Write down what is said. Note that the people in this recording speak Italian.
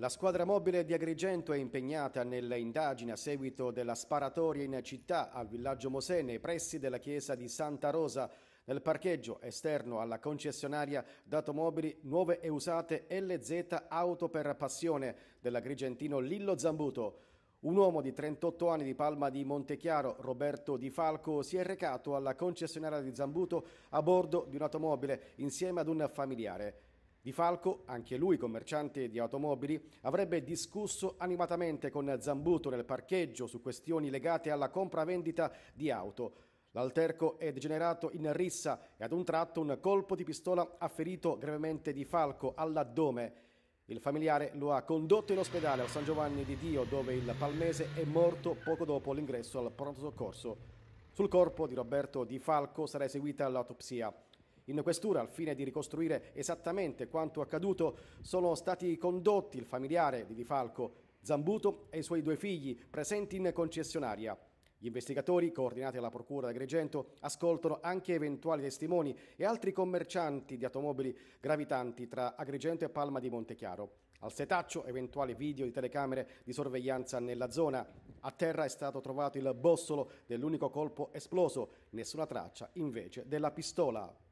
La squadra mobile di Agrigento è impegnata nelle indagini a seguito della sparatoria in città al villaggio Mosè nei pressi della chiesa di Santa Rosa. Nel parcheggio esterno alla concessionaria d'automobili nuove e usate LZ Auto per Passione dell'agrigentino Lillo Zambuto. Un uomo di 38 anni di Palma di Montechiaro, Roberto Di Falco, si è recato alla concessionaria di Zambuto a bordo di un'automobile insieme ad un familiare. Di Falco, anche lui commerciante di automobili, avrebbe discusso animatamente con Zambuto nel parcheggio su questioni legate alla compravendita di auto. L'alterco è degenerato in rissa e ad un tratto un colpo di pistola ha ferito gravemente Di Falco all'addome. Il familiare lo ha condotto in ospedale a San Giovanni di Dio, dove il palmese è morto poco dopo l'ingresso al pronto soccorso. Sul corpo di Roberto Di Falco sarà eseguita l'autopsia in questura al fine di ricostruire esattamente quanto accaduto. Sono stati condotti il familiare di Di Falco, Zambuto, e i suoi due figli presenti in concessionaria. Gli investigatori, coordinati alla Procura di Agrigento, ascoltano anche eventuali testimoni e altri commercianti di automobili gravitanti tra Agrigento e Palma di Montechiaro. Al setaccio eventuali video di telecamere di sorveglianza nella zona. A terra è stato trovato il bossolo dell'unico colpo esploso, nessuna traccia invece della pistola.